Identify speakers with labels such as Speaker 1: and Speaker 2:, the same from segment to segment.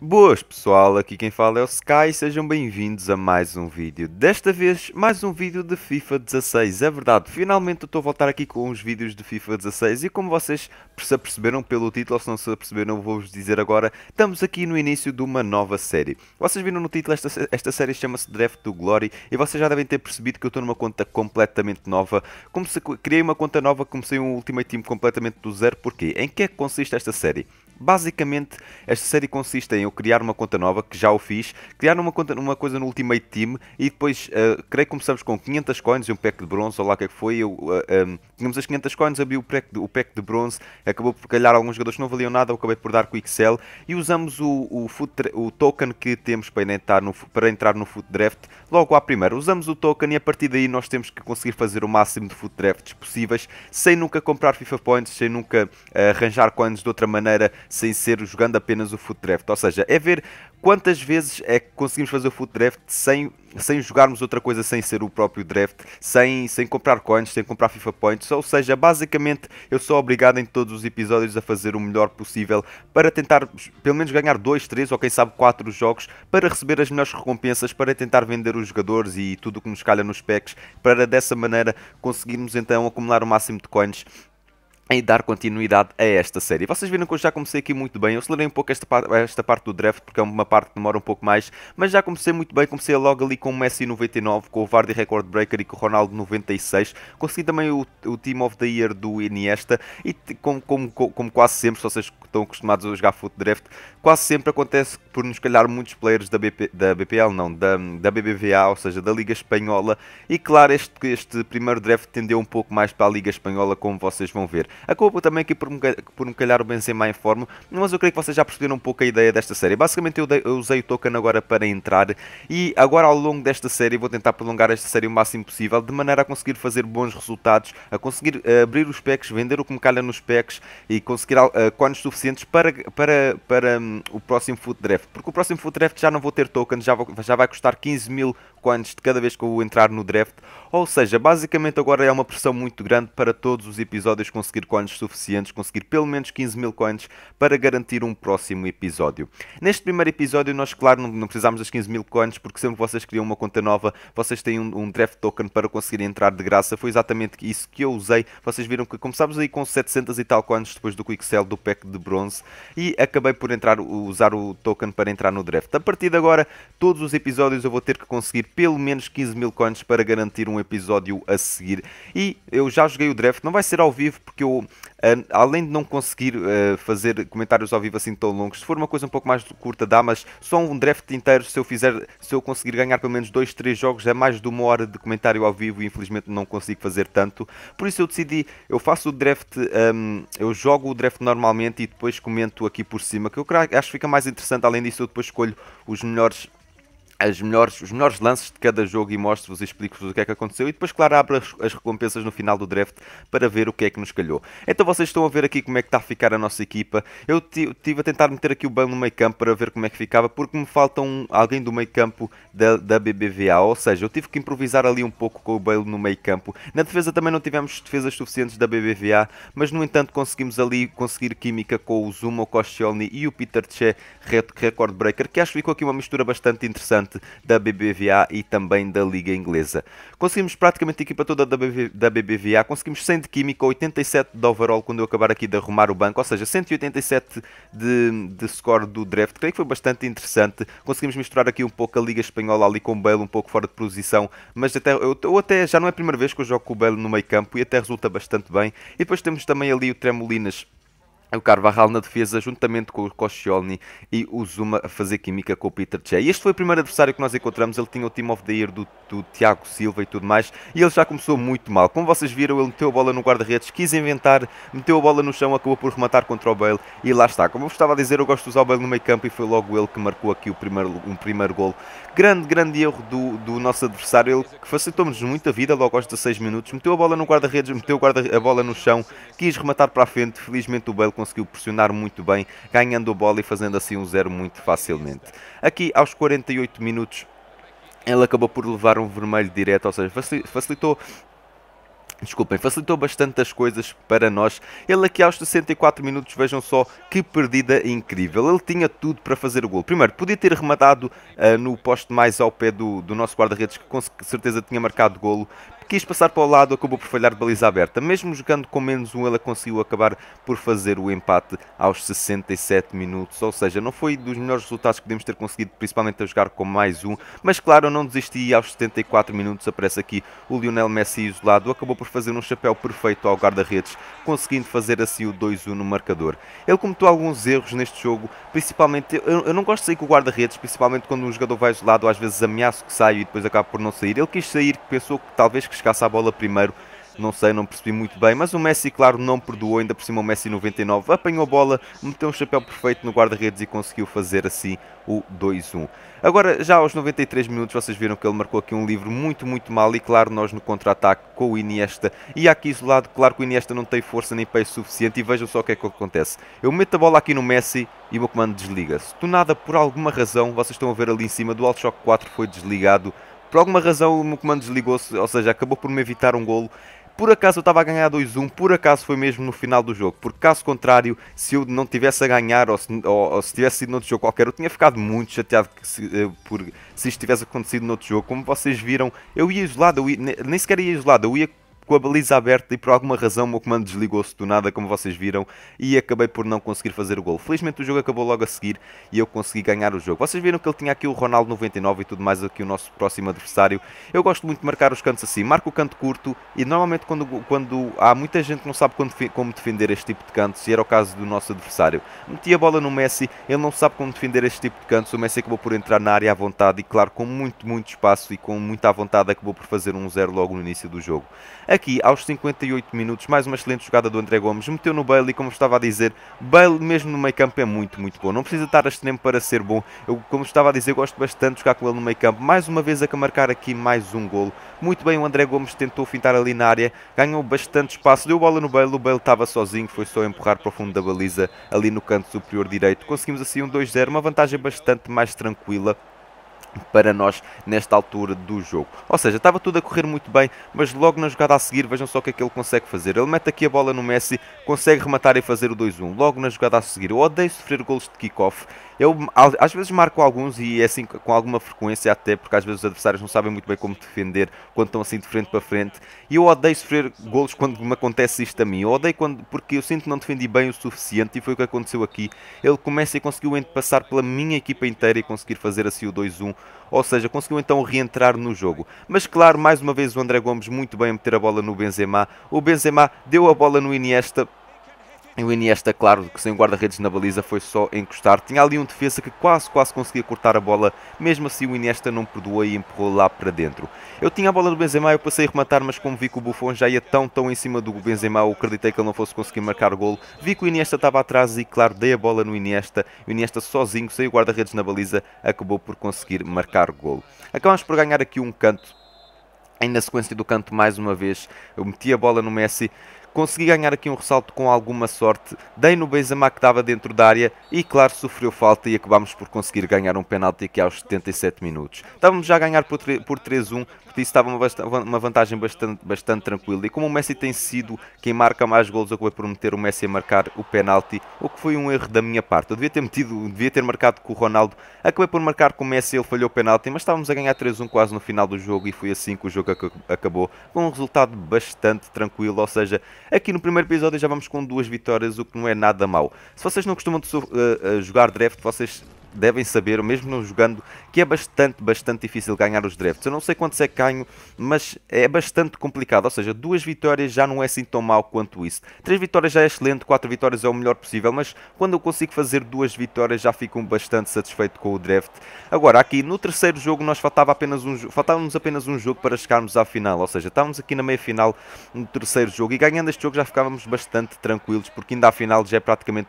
Speaker 1: Boas pessoal, aqui quem fala é o Sky e sejam bem-vindos a mais um vídeo. Desta vez, mais um vídeo de FIFA 16. É verdade, finalmente estou a voltar aqui com os vídeos de FIFA 16 e como vocês se aperceberam pelo título, ou se não se aperceberam, vou-vos dizer agora, estamos aqui no início de uma nova série. Vocês viram no título, esta, esta série chama-se Draft do Glory e vocês já devem ter percebido que eu estou numa conta completamente nova. Como se criei uma conta nova, comecei um Ultimate Team completamente do zero, porquê? Em que é que consiste esta série? Basicamente, esta série consiste em eu criar uma conta nova, que já o fiz, criar uma, conta, uma coisa no Ultimate Team e depois, uh, creio que começamos com 500 coins e um pack de bronze, ou lá o que é que foi. Eu, uh, eh, um, eh, tínhamos as 500 coins, abri o pack, de, o pack de bronze, acabou por calhar alguns jogadores que não valiam nada, eu acabei por dar com o Excel e usamos o, o, o token que temos para entrar, no, para entrar no Foot Draft logo à primeira. Usamos o token e a partir daí nós temos que conseguir fazer o máximo de Foot Drafts possíveis sem nunca comprar FIFA Points, sem nunca uh, arranjar coins de outra maneira sem ser jogando apenas o foot draft. Ou seja, é ver quantas vezes é que conseguimos fazer o foot draft sem, sem jogarmos outra coisa sem ser o próprio draft, sem, sem comprar coins, sem comprar FIFA points. Ou seja, basicamente eu sou obrigado em todos os episódios a fazer o melhor possível para tentar pelo menos ganhar 2, 3 ou quem sabe 4 jogos para receber as melhores recompensas, para tentar vender os jogadores e tudo o que nos calha nos packs, para dessa maneira conseguirmos então acumular o máximo de coins em dar continuidade a esta série. Vocês viram que eu já comecei aqui muito bem, eu acelerei um pouco esta, esta parte do draft, porque é uma parte que demora um pouco mais, mas já comecei muito bem, comecei logo ali com o Messi 99, com o Vardy Record Breaker e com o Ronaldo 96, consegui também o, o Team of the Year do Iniesta, e como, como, como quase sempre, se vocês estão acostumados a jogar Foot Draft, quase sempre acontece por nos calhar muitos players da, BP, da BPL, não, da, da BBVA, ou seja, da Liga Espanhola, e claro, este, este primeiro draft tendeu um pouco mais para a Liga Espanhola, como vocês vão ver. Acabou também aqui por, por me calhar o Benzema em forma, mas eu creio que vocês já perceberam um pouco a ideia desta série. Basicamente eu, dei, eu usei o token agora para entrar, e agora ao longo desta série vou tentar prolongar esta série o máximo possível, de maneira a conseguir fazer bons resultados, a conseguir eh, abrir os packs, vender o que me calha nos packs, e conseguir uh, suficientes para... para, para hum, o próximo Foot Draft. Porque o próximo Foot Draft já não vou ter tokens, já, vou, já vai custar 15 mil coins de cada vez que eu vou entrar no draft. Ou seja, basicamente agora é uma pressão muito grande para todos os episódios conseguir coins suficientes, conseguir pelo menos 15 mil coins para garantir um próximo episódio. Neste primeiro episódio nós, claro, não, não das 15 mil coins porque sempre que vocês criam uma conta nova, vocês têm um, um draft token para conseguir entrar de graça. Foi exatamente isso que eu usei. Vocês viram que começámos aí com 700 e tal coins depois do quick sell do pack de bronze e acabei por entrar usar o token para entrar no draft. A partir de agora, todos os episódios eu vou ter que conseguir pelo menos 15 mil coins para garantir um episódio a seguir. E eu já joguei o draft, não vai ser ao vivo porque eu Uh, além de não conseguir uh, fazer comentários ao vivo assim tão longos, se for uma coisa um pouco mais curta dá, mas só um draft inteiro, se eu fizer, se eu conseguir ganhar pelo menos 2, 3 jogos, é mais de uma hora de comentário ao vivo e infelizmente não consigo fazer tanto. Por isso eu decidi, eu faço o draft, um, eu jogo o draft normalmente e depois comento aqui por cima, que eu acho que fica mais interessante. Além disso, eu depois escolho os melhores as melhores, os melhores lances de cada jogo e mostro-vos e explico-vos o que é que aconteceu e depois, claro, abro as, as, recompensas no final do draft para ver o que é que nos calhou. Então vocês estão a ver aqui como é que está a ficar a nossa equipa. Eu estive a tentar meter aqui o banco no meio campo para ver como é que ficava, porque me falta um, alguém do meio campo da, da BBVA, ou seja, eu tive que improvisar ali um pouco com o Bale no meio campo. Na defesa também não tivemos defesas suficientes da BBVA, mas no entanto conseguimos ali conseguir química com o Zuma, o Koscielny e o Peter Che, record breaker, que acho que ficou aqui uma mistura bastante interessante da BBVA e também da Liga Inglesa. Conseguimos praticamente a equipa toda da, BBVA, conseguimos 100 de química, 87 de overall quando eu acabar aqui de arrumar o banco, ou seja, 187 de, de score do draft, creio que foi bastante interessante. Conseguimos misturar aqui um pouco a Liga Espanhola ali com o Belo um pouco fora de posição, mas até, eu, eu até já não é a primeira vez que eu jogo com o Belo no meio campo e até resulta bastante bem. E depois temos também ali o Tremolinas é o Carvajal na defesa, juntamente com o Koscielny e o Zuma a fazer química com o Peter Che. Este foi o primeiro adversário que nós encontramos, ele tinha o Team of the Year do, do Tiago Silva e tudo mais, e ele já começou muito mal. Como vocês viram, ele meteu a bola no guarda-redes, quis inventar, meteu a bola no chão, acabou por rematar contra o Bale, e lá está. Como eu estava a dizer, eu gosto de usar o Bale no meio campo, e foi logo ele que marcou aqui o primeiro, um primeiro gol. Grande, grande erro do, do nosso adversário, ele facilitou-nos muito a vida logo aos 16 minutos, meteu a bola no guarda-redes, meteu a, guarda a bola no chão, quis rematar para a frente, felizmente o Bale conseguiu pressionar muito bem, ganhando a bola e fazendo assim um zero muito facilmente. Aqui aos 48 minutos ele acabou por levar um vermelho direto, ou seja, facilitou Desculpem, facilitou bastante as coisas para nós. Ele aqui aos 64 minutos, vejam só que perdida incrível. Ele tinha tudo para fazer o gol. Primeiro, podia ter rematado uh, no poste mais ao pé do, do nosso guarda-redes, que com certeza tinha marcado golo. Quis passar para o lado, acabou por falhar de baliza aberta. Mesmo jogando com menos um, ela conseguiu acabar por fazer o empate aos 67 minutos. Ou seja, não foi dos melhores resultados que podemos ter conseguido, principalmente a jogar com mais um. Mas claro, não desisti aos 74 minutos. Aparece aqui o Lionel Messi isolado. Acabou por fazer um chapéu perfeito ao guarda-redes, conseguindo fazer assim o 2-1 no marcador. Ele cometeu alguns erros neste jogo, principalmente. Eu, eu não gosto de sair com o guarda-redes, principalmente quando um jogador vai isolado, às vezes ameaço que saio e depois acaba por não sair. Ele quis sair, pensou que talvez que escaça a bola primeiro. Não sei, não percebi muito bem, mas o Messi, claro, não perdoou, ainda por cima o Messi 99, apanhou a bola, meteu um chapéu perfeito no guarda-redes e conseguiu fazer assim o 2-1. Agora, já aos 93 minutos, vocês viram que ele marcou aqui um livro muito, muito mal e, claro, nós no contra-ataque com o Iniesta e aqui isolado, claro que o Iniesta não tem força nem peso suficiente e vejam só o que é que acontece. Eu meto a bola aqui no Messi e o meu comando desliga-se. Do nada, por alguma razão, vocês estão a ver ali em cima, do DualShock 4 foi desligado por alguma razão o meu comando desligou-se, ou seja, acabou por me evitar um golo. Por acaso eu estava a ganhar 2-1, por acaso foi mesmo no final do jogo. Porque caso contrário, se eu não tivesse a ganhar ou se, ou, ou se tivesse sido noutro jogo qualquer, eu tinha ficado muito chateado se, eh, por, se isto tivesse acontecido noutro jogo. Como vocês viram, eu ia isolado, eu ia, nem sequer ia isolado, eu ia com a baliza aberta e por alguma razão o meu comando desligou-se do nada, como vocês viram, e acabei por não conseguir fazer o gol. Felizmente o jogo acabou logo a seguir e eu consegui ganhar o jogo. Vocês viram que ele tinha aqui o Ronaldo 99 e tudo mais aqui o nosso próximo adversário. Eu gosto muito de marcar os cantos assim, marco o canto curto e normalmente quando, quando há muita gente que não sabe como defender este tipo de cantos, e era o caso do nosso adversário. Meti a bola no Messi, ele não sabe como defender este tipo de cantos, o Messi acabou por entrar na área à vontade e claro, com muito, muito espaço e com muita vontade acabou por fazer um zero logo no início do jogo. A Aqui, aos 58 minutos, mais uma excelente jogada do André Gomes. Meteu no Bale e, como estava a dizer, Bale mesmo no meio campo é muito, muito bom. Não precisa estar a extremo para ser bom. Eu, como estava a dizer, gosto bastante de jogar com ele no meio campo. Mais uma vez a marcar aqui mais um golo. Muito bem, o André Gomes tentou fintar ali na área. Ganhou bastante espaço. Deu bola no Bale. O Bale estava sozinho. Foi só empurrar para o fundo da baliza ali no canto superior direito. Conseguimos assim um 2-0. Uma vantagem bastante mais tranquila para nós nesta altura do jogo. Ou seja, estava tudo a correr muito bem, mas logo na jogada a seguir, vejam só o que é que ele consegue fazer. Ele mete aqui a bola no Messi, consegue rematar e fazer o 2-1. Logo na jogada a seguir, eu odeio sofrer golos de kickoff. Eu às vezes marco alguns e é assim com alguma frequência até, porque às vezes os adversários não sabem muito bem como defender quando estão assim de frente para frente. E eu odeio sofrer golos quando me acontece isto a mim. Eu odeio quando, porque eu sinto que não defendi bem o suficiente e foi o que aconteceu aqui. Ele começa e conseguiu passar pela minha equipa inteira e conseguir fazer assim o 2-1 ou seja, conseguiu então reentrar no jogo. Mas claro, mais uma vez o André Gomes muito bem a meter a bola no Benzema. O Benzema deu a bola no Iniesta e o Iniesta, claro, que sem guarda-redes na baliza foi só encostar. Tinha ali um defesa que quase, quase conseguia cortar a bola. Mesmo assim, o Iniesta não perdoou e empurrou lá para dentro. Eu tinha a bola do Benzema, eu passei a rematar, mas como vi que o Buffon já ia tão, tão em cima do Benzema, eu acreditei que ele não fosse conseguir marcar o golo. Vi que o Iniesta estava atrás e, claro, dei a bola no Iniesta. O Iniesta sozinho, sem o guarda-redes na baliza, acabou por conseguir marcar o golo. Acabamos por ganhar aqui um canto. Ainda na sequência do canto, mais uma vez, eu meti a bola no Messi consegui ganhar aqui um ressalto com alguma sorte, dei no Benzema que estava dentro da área e claro sofreu falta e acabámos por conseguir ganhar um penalti aqui aos 77 minutos. Estávamos já a ganhar por 3-1, por isso estava uma, vantagem bastante, bastante tranquila e como o Messi tem sido quem marca mais golos, acabei por meter o Messi a marcar o penalti, o que foi um erro da minha parte. Eu devia ter metido, devia ter marcado com o Ronaldo, acabei por marcar com o Messi, ele falhou o penalti, mas estávamos a ganhar 3-1 quase no final do jogo e foi assim que o jogo acabou, com um resultado bastante tranquilo, ou seja, Aqui no primeiro episódio já vamos com duas vitórias, o que não é nada mau. Se vocês não costumam de, uh, jogar draft, vocês devem saber, mesmo não jogando, que é bastante, bastante difícil ganhar os drafts. Eu não sei quantos é que ganho, mas é bastante complicado. Ou seja, duas vitórias já não é assim tão mal quanto isso. Três vitórias já é excelente, quatro vitórias é o melhor possível, mas quando eu consigo fazer duas vitórias já fico bastante satisfeito com o draft. Agora, aqui no terceiro jogo nós faltava apenas um faltávamos apenas um jogo para chegarmos à final, ou seja, estávamos aqui na meia-final no terceiro jogo e ganhando este jogo já ficávamos bastante tranquilos, porque ainda à final já é praticamente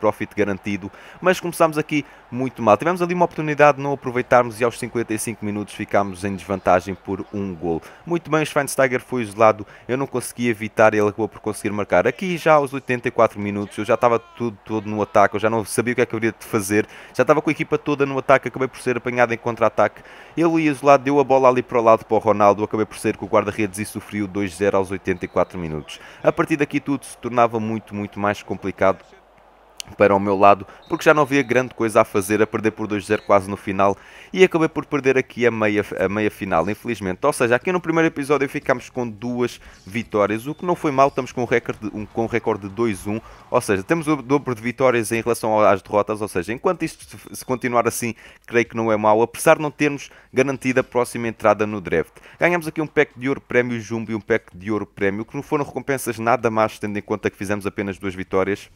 Speaker 1: profit garantido, mas começámos aqui muito muito mal. Tivemos ali uma oportunidade de não aproveitarmos e aos 55 minutos ficámos em desvantagem por um gol. Muito bem, o Schweinsteiger foi isolado, eu não consegui evitar e ele acabou por conseguir marcar. Aqui já aos 84 minutos, eu já estava tudo, tudo no ataque, eu já não sabia o que é que eu de fazer, já estava com a equipa toda no ataque, acabei por ser apanhado em contra-ataque. Ele isolado deu a bola ali para o lado para o Ronaldo, acabei por ser com o guarda-redes e sofreu 2-0 aos 84 minutos. A partir daqui tudo se tornava muito, muito mais complicado para o meu lado, porque já não havia grande coisa a fazer, a perder por 2-0 quase no final, e acabei por perder aqui a meia, a meia final, infelizmente. Ou seja, aqui no primeiro episódio ficámos com duas vitórias, o que não foi mal, estamos com um recorde, um, com um recorde de 2-1, ou seja, temos o dobro de vitórias em relação às derrotas, ou seja, enquanto isto se continuar assim, creio que não é mau, apesar de não termos garantido a próxima entrada no draft. Ganhamos aqui um pack de ouro prémio jumbo e um pack de ouro prémio, que não foram recompensas nada mais, tendo em conta que fizemos apenas duas vitórias.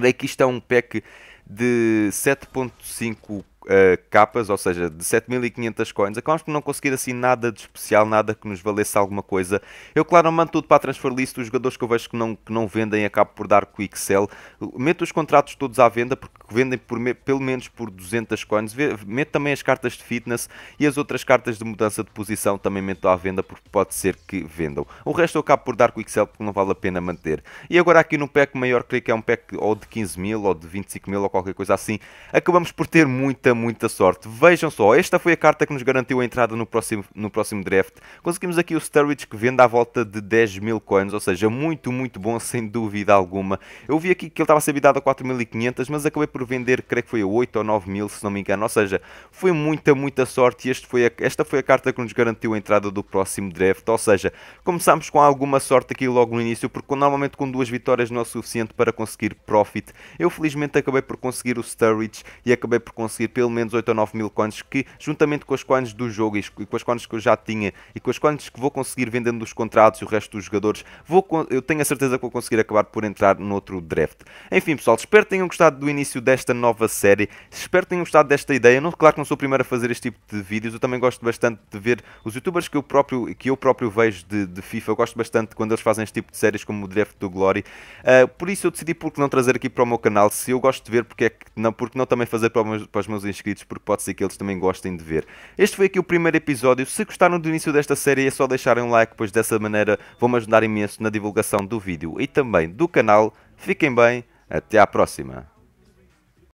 Speaker 1: Creio que isto é um pack de 7.5 uh, eh, capas, ou seja, de 7.500 coins. Acabamos por não conseguir assim nada de especial, nada que nos valesse alguma coisa. Eu, claro, não mando tudo para a transfer list. Os jogadores que eu vejo que não, que não vendem, acabo por dar quick sell. Meto os contratos todos à venda, porque que vendem por me, pelo menos por 200 coins. Mete também as cartas de fitness e as outras cartas de mudança de posição também meto à venda porque pode ser que vendam. O resto eu acabo por dar o Excel porque não vale a pena manter. E agora aqui no pack maior, creio que é um pack ou de 15 mil ou de 25 mil ou qualquer coisa assim, acabamos por ter muita, muita sorte. Vejam só, esta foi a carta que nos garantiu a entrada no próximo, no próximo draft. Conseguimos aqui o Sturridge que vende à volta de 10 mil coins, ou seja, muito, muito bom, sem dúvida alguma. Eu vi aqui que ele estava a ser bidado a 4.500, mas acabei por por vender, creio que foi 8 ou 9 mil, se não me engano. Ou seja, foi muita, muita sorte e este foi a, esta foi a carta que nos garantiu a entrada do próximo draft. Ou seja, começámos com alguma sorte aqui logo no início, porque normalmente com duas vitórias não é suficiente para conseguir profit. Eu felizmente acabei por conseguir o Sturridge e acabei por conseguir pelo menos 8 ou 9 mil coins, que juntamente com as coins do jogo e com as coins que eu já tinha e com as coins que vou conseguir vendendo os contratos e o resto dos jogadores, vou, eu tenho a certeza que vou conseguir acabar por entrar no outro draft. Enfim pessoal, espero que tenham gostado do início desta nova série. Espero que tenham gostado desta ideia. Não, claro que não sou o primeiro a fazer este tipo de vídeos. Eu também gosto bastante de ver os youtubers que eu próprio, que eu próprio vejo de, de FIFA. Eu gosto bastante quando eles fazem este tipo de séries como o Draft do Glory. Uh, por isso eu decidi por que não trazer aqui para o meu canal. Se eu gosto de ver, porque, é que, não, porque não também fazer para os, meus, para os meus inscritos, porque pode ser que eles também gostem de ver. Este foi aqui o primeiro episódio. Se gostaram do início desta série, é só deixarem um like, pois dessa maneira vão-me ajudar imenso na divulgação do vídeo e também do canal. Fiquem bem, até à próxima!